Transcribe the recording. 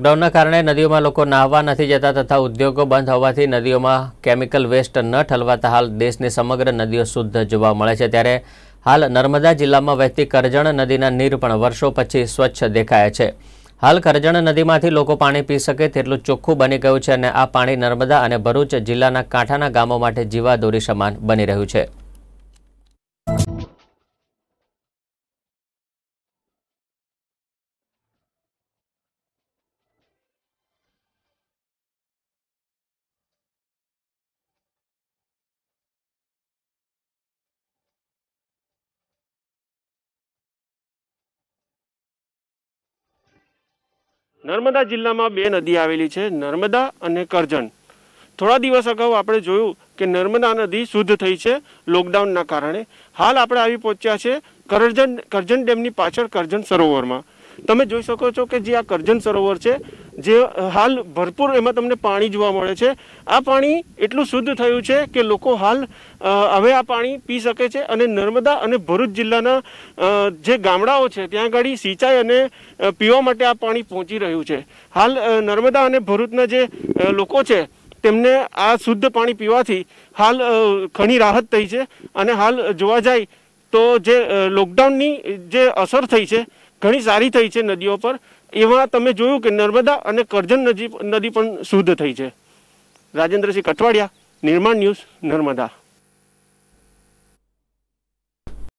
લોકડાઉનના કારણે નદીઓમાં લોકો નાહવા નથી જતા તથા ઉદ્યોગો બંધ હોવાથી નદીઓમાં કેમિકલ વેસ્ટ ન ઠલવાતા હાલ દેશની સમગ્ર નદીઓ શુદ્ધ જોવા મળે છે ત્યારે હાલ નર્મદા જિલ્લામાં વહેતી કરજણ નદીના નીર પણ વર્ષો પછી સ્વચ્છ દેખાય છે હાલ કરજણ નદીમાંથી લોકો પાણી પી શકે તેટલું ચોખ્ખું બની ગયું છે અને આ પાણી નર્મદા અને ભરૂચ જિલ્લાના કાંઠાના ગામો માટે જીવાદોરી સમાન બની રહ્યું છે નર્મદા જિલ્લામાં બે નદી આવેલી છે નર્મદા અને કરજણ થોડા દિવસ અગાઉ આપણે જોયું કે નર્મદા નદી શુદ્ધ થઈ છે લોકડાઉનના કારણે હાલ આપણે આવી પહોંચ્યા છે કરજણ કરજણ ડેમની પાછળ કરજણ સરોવરમાં તમે જોઈ શકો છો કે જે આ કરજણ સરોવર છે જે હાલ ભરપૂર એમાં તમને પાણી જોવા મળે છે આ પાણી એટલું શુદ્ધ થયું છે કે લોકો હાલ હવે આ પાણી પી શકે છે અને નર્મદા અને ભરૂચ જિલ્લાના જે ગામડાઓ છે ત્યાં આગળ સિંચાઈ અને પીવા માટે આ પાણી પહોંચી રહ્યું છે હાલ નર્મદા અને ભરૂચના જે લોકો છે તેમને આ શુદ્ધ પાણી પીવાથી હાલ ઘણી રાહત થઈ છે અને હાલ જોવા જાય તો જે લોકડાઉનની જે અસર થઈ છે ઘણી સારી થઈ છે નદીઓ પર એમાં તમે જોયું કે નર્મદા અને કરજણ નદી નદી પણ શુદ્ધ થઈ છે રાજેન્દ્રસિંહ કઠવાડિયા નિર્માણ ન્યૂઝ નર્મદા